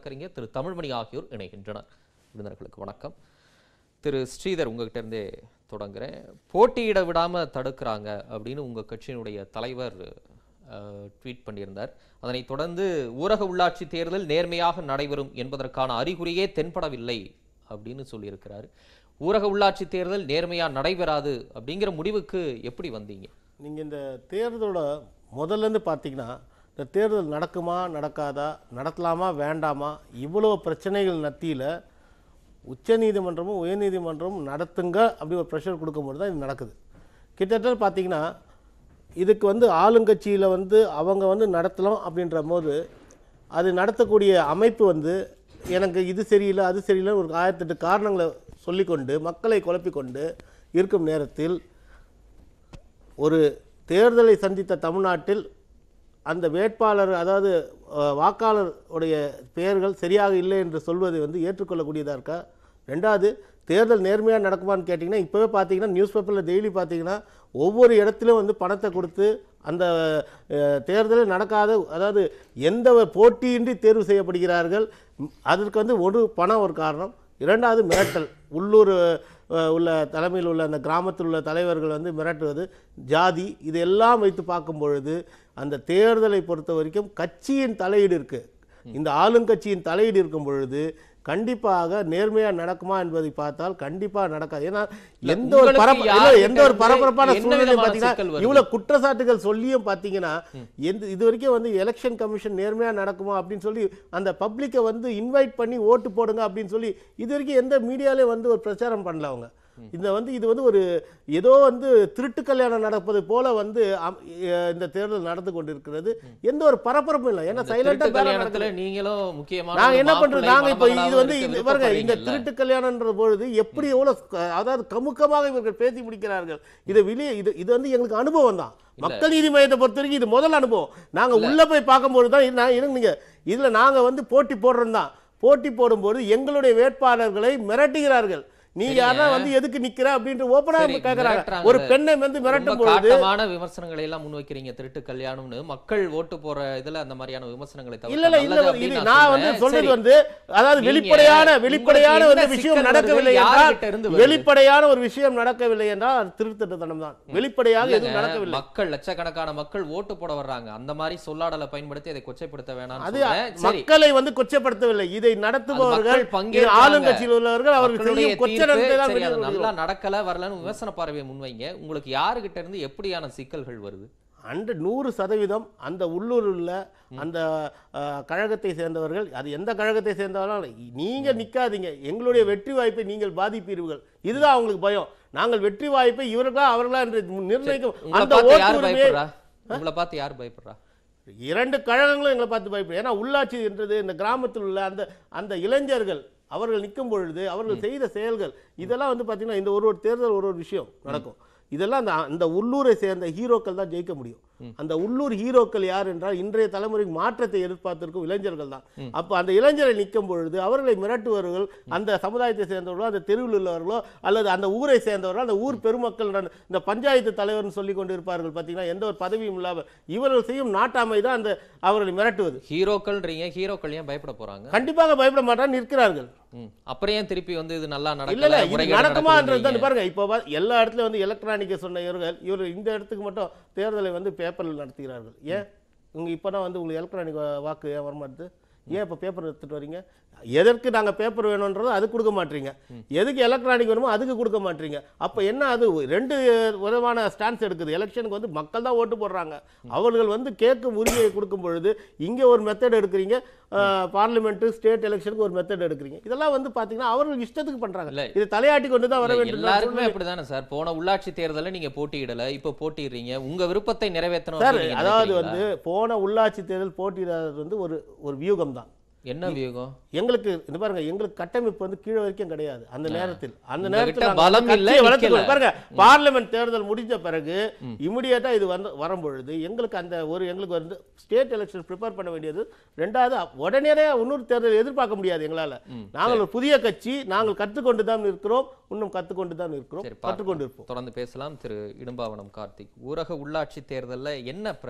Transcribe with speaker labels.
Speaker 1: வழக்கறிஞர் திரு தமிழ்மணி ஆகியோர் இணைகின்றனர் விருந்தினர்களுக்கு வணக்கம் திரு ஸ்ரீதர் உங்ககிட்ட இருந்தே தொடங்குறேன் போட்டியிட விடாமல் தடுக்கிறாங்க அப்படின்னு உங்கள் கட்சியினுடைய தலைவர் ட்வீட் பண்ணியிருந்தார் அதனைத் தொடர்ந்து ஊரக உள்ளாட்சி தேர்தல் நேர்மையாக நடைபெறும் என்பதற்கான அறிகுறியே தென்படவில்லை அப்படின்னு சொல்லியிருக்கிறார் ஊரக உள்ளாட்சி தேர்தல் நேர்மையாக நடைபெறாது அப்படிங்கிற முடிவுக்கு எப்படி வந்தீங்க
Speaker 2: நீங்கள் இந்த தேர்தலோட முதல்லேருந்து பார்த்தீங்கன்னா இந்த தேர்தல் நடக்குமா நடக்காதா நடத்தலாமா வேண்டாமா இவ்வளோ பிரச்சனைகள் மத்தியில் உச்சநீதிமன்றமும் உயர்நீதிமன்றமும் நடத்துங்க அப்படி ஒரு ப்ரெஷர் கொடுக்கும்போது தான் இது நடக்குது கிட்டத்தட்ட பார்த்திங்கன்னா இதுக்கு வந்து ஆளுங்கட்சியில் வந்து அவங்க வந்து நடத்தலாம் அப்படின்ற போது அது நடத்தக்கூடிய அமைப்பு வந்து எனக்கு இது சரியில்லை அது சரியில்லை ஒரு ஆயிரத்தெட்டு காரணங்களை சொல்லிக்கொண்டு மக்களை குழப்பிக்கொண்டு இருக்கும் நேரத்தில் ஒரு தேர்தலை சந்தித்த தமிழ்நாட்டில் அந்த வேட்பாளர் அதாவது வாக்காளர் உடைய பெயர்கள் சரியாக இல்லை என்று சொல்வது வந்து ஏற்றுக்கொள்ளக்கூடியதாக இருக்கா ரெண்டாவது தேர்தல் நேர்மையாக நடக்குமான்னு கேட்டிங்கன்னா இப்போவே பார்த்தீங்கன்னா நியூஸ் பேப்பரில் டெய்லி பார்த்தீங்கன்னா ஒவ்வொரு இடத்துலையும் வந்து பணத்தை கொடுத்து அந்த தேர்தலில் நடக்காத அதாவது எந்த போட்டியின்றி தேர்வு செய்யப்படுகிறார்கள் அதற்கு வந்து ஒரு பணம் ஒரு காரணம் இரண்டாவது மிரட்டல் உள்ளூர் உள்ள தலைமையில் உள்ள அந்த கிராமத்தில் உள்ள தலைவர்கள் வந்து மிரட்டுவது ஜாதி இதெல்லாம் வைத்து பார்க்கும் பொழுது அந்த தேர்தலை பொறுத்த வரைக்கும் கட்சியின் தலையீடு இருக்குது இந்த ஆளுங்கட்சியின் தலையீடு இருக்கும் பொழுது கண்டிப்பாக நேர்மையா நடக்குமா என்பதை பார்த்தால் கண்டிப்பா நடக்காது ஏன்னா எந்த ஒரு எந்த ஒரு பரபரப்பான சூழ்நிலை பார்த்தீங்கன்னா குற்றச்சாட்டுகள் சொல்லியும் பாத்தீங்கன்னா எந்த இது வரைக்கும் வந்து எலெக்ஷன் கமிஷன் நேர்மையா நடக்குமா அப்படின்னு சொல்லி அந்த பப்ளிக்கை வந்து இன்வைட் பண்ணி ஓட்டு போடுங்க அப்படின்னு சொல்லி இது வரைக்கும் எந்த மீடியாலே வந்து ஒரு பிரச்சாரம் பண்ணல அவங்க இந்த வந்து இது வந்து ஒரு ஏதோ வந்து திருட்டு கல்யாணம் நடப்பது போல வந்து இந்த தேர்தல் நடந்து கொண்டிருக்கிறது எந்த ஒரு பரபரப்பும் இல்லை ஏன்னா சைலண்டா
Speaker 1: நீங்களும் முக்கியமா நாங்க என்ன பண்றோம் நாங்க இப்ப இது வந்து பாருங்க இந்த திருட்டு
Speaker 2: கல்யாணம்ன்ற பொழுது எப்படி எவ்வளவு அதாவது கமுக்கமாக இவர்கள் பேசி முடிக்கிறார்கள் இதை வெளியே இது இது வந்து எங்களுக்கு அனுபவம் தான் மக்கள் நீதி மையத்தை பொறுத்த வரைக்கும் இது முதல் அனுபவம் நாங்க உள்ள போய் பார்க்கும்போது தான் இதுல நாங்க வந்து போட்டி போடுறோம் தான் போட்டி போடும்போது எங்களுடைய வேட்பாளர்களை மிரட்டுகிறார்கள் நீ யாரா வந்து எதுக்கு நிக்கிற அப்படின்ற ஓபனா கேக்குறாங்க ஒரு பெண்ணை வந்து மிரட்டும் பொழுது
Speaker 1: விமர்சனங்களை எல்லாம் முன் வைக்கிறீங்க திருட்டு கல்யாணம்னு மக்கள் ஓட்டு போற இதுல அந்த மாதிரியான விமர்சனங்களை தவிர இல்ல இல்ல இல்ல நான் வந்து சொல்றது வந்து
Speaker 2: அதாவது வெளிப்படையான வெளிப்படையான ஒரு விஷயம் நடக்கவில்லை என்றால் வெளிப்படையான ஒரு விஷயம் நடக்கவில்லை என்றால் அது திருட்டுத்தனம் தான்
Speaker 1: வெளிப்படையாக எதுவும் நடக்கவில்லை மக்கள் லட்சக்கணக்கான மக்கள் ஓட்டு போட வர்றாங்க அந்த மாதிரி சொல்லாடலை பயன்படுத்தி அதை கொச்சைப்படுத்த வேணாம் அது மக்களை
Speaker 2: வந்து கொச்சைப்படுத்தவில்லை இதை நடத்துபவர்கள் ஆளுங்கட்சியில் உள்ளவர்கள் அவர்கள் கொச்சை நல்லா
Speaker 1: நடக்கல வரலன்னு விமர்சன பார்வையை முன்வைங்க உங்களுக்கு யாருகிட்ட இருந்து எப்படியான சிக்கல்கள் வருது ஹண்ட்ரட்
Speaker 2: நூறு சதவீதம் அந்த உள்ளூரில் உள்ள அந்த கழகத்தை சேர்ந்தவர்கள் அது எந்த கழகத்தை சேர்ந்தவர்களும் நீங்கள் நிற்காதீங்க எங்களுடைய வெற்றி வாய்ப்பை நீங்கள் பாதிப்பீர்கள் இதுதான் அவங்களுக்கு பயம் நாங்கள் வெற்றி வாய்ப்பை இவர்களா அவர்களா என்று நிர்ணயிக்கும் அந்த உங்களை பார்த்து யார் பயப்படுறா இரண்டு கழகங்களும் எங்களை பார்த்து பயப்படும் ஏன்னா உள்ளாட்சி என்றது இந்த கிராமத்தில் உள்ள அந்த அந்த இளைஞர்கள் அவர்கள் நிற்கும் பொழுது அவர்கள் செய்த செயல்கள் இதெல்லாம் வந்து பார்த்தீங்கன்னா இந்த ஒரு ஒரு தேர்தல் ஒரு ஒரு விஷயம் நடக்கும் இதெல்லாம் அந்த அந்த உள்ளூரை சேர்ந்த ஹீரோக்கள் தான் ஜெயிக்க முடியும் அந்த உள்ளூர் ஹீரோக்கள் யார் என்றால் இன்றைய தலைமுறைக்கு மாற்றத்தை எதிர்பார்த்திருக்கும் இளைஞர்கள் தான் அப்போ அந்த இளைஞரை நிற்கும் பொழுது அவர்களை மிரட்டுவர்கள் அந்த சமுதாயத்தை சேர்ந்தவர்களோ அந்த தெருவில் உள்ளவர்களோ அல்லது அந்த ஊரை சேர்ந்தவர்களோ அந்த ஊர் பெருமக்கள் இந்த பஞ்சாயத்து தலைவர்னு சொல்லி கொண்டு இருப்பார்கள் பார்த்தீங்கன்னா எந்த ஒரு பதவியும் இல்லாமல்
Speaker 1: இவர்கள் செய்யும் நாட்டாமை தான் அந்த அவர்களை மிரட்டுவது ஹீரோக்கள் ஹீரோக்கள் ஏன் பயப்பட போறாங்க
Speaker 2: கண்டிப்பாக பயப்பட மாட்டான்னு நிற்கிறார்கள்
Speaker 1: அப்புறம் ஏன் திருப்பி வந்து இது நல்லா நடக்கல நடக்குமான்றது தான்
Speaker 2: பாருங்க இப்போ எல்லா இடத்துல வந்து எலக்ட்ரானிக்கை சொன்ன இவர்கள் இவர் இந்த இடத்துக்கு மட்டும் தேர்தலை வந்து பேப்பரில் நடத்துகிறார்கள் ஏன் உங்க இப்போ தான் வந்து உங்களுக்கு எலக்ட்ரானிக் வாக்கு வரமாட்டுது ஏன் இப்போ பேப்பர் எடுத்துட்டு வரீங்க எதற்கு நாங்கள் பேப்பர் வேணுன்றதோ அது கொடுக்க மாட்டீங்க எதுக்கு எலக்ட்ரானிக் வேணுமோ அதுக்கு கொடுக்க மாட்டீங்க அப்போ என்ன அது ரெண்டு விதமான ஸ்டான்ஸ் எடுக்குது எலெக்ஷனுக்கு வந்து மக்கள் தான் ஓட்டு போடுறாங்க அவர்கள் வந்து கேட்கும் உரிமையை கொடுக்கும் பொழுது இங்கே ஒரு மெத்தட் எடுக்கிறீங்க பார்லிமெண்ட்டு ஸ்டேட் எலெக்ஷனுக்கு ஒரு மெத்தட் எடுக்கிறீங்க இதெல்லாம் வந்து பார்த்தீங்கன்னா அவர்கள் இஷ்டத்துக்கு பண்ணுறாங்க
Speaker 1: இது தலையாட்டி கொண்டு தான் வர வேண்டும் எல்லாருமே அப்படி தானே சார் போன உள்ளாட்சி தேர்தலில் நீங்கள் போட்டியிடலை இப்போ போட்டிடுறீங்க உங்கள் விருப்பத்தை நிறைவேற்றணும் சார் அதாவது வந்து
Speaker 2: போன உள்ளாட்சி தேர்தல் போட்டியிடாதது வந்து ஒரு ஒரு வியூகம் தான் என்ன வியூகம் எங்களுக்கு இந்த பாருங்க எங்களுக்கு கட்டமைப்பு வந்து கீழே வரைக்கும் கிடையாது அந்த நேரத்தில் அந்த நேரத்தில் பலம் இல்லை பாருங்க பார்லிமெண்ட் தேர்தல் முடிஞ்ச பிறகு இமிடியேட்டா இது வந்து வரும்பொழுது எங்களுக்கு அந்த ஒரு எங்களுக்கு வந்து ஸ்டேட் எலெக்ஷன் ப்ரிப்பேர் பண்ண வேண்டியது ரெண்டாவது உடனே இன்னொரு தேர்தல் எதிர்பார்க்க முடியாது எங்களால நாங்கள் ஒரு புதிய கட்சி நாங்கள் கற்றுக்கொண்டு தான் இருக்கிறோம் இன்னும் கற்றுக்கொண்டு தான் இருக்கிறோம் கற்றுக்கொண்டு
Speaker 1: இருப்போம் தொடர்ந்து பேசலாம் திரு இடும்பாவனம் கார்த்திக் ஊரக உள்ளாட்சி தேர்தலில் என்ன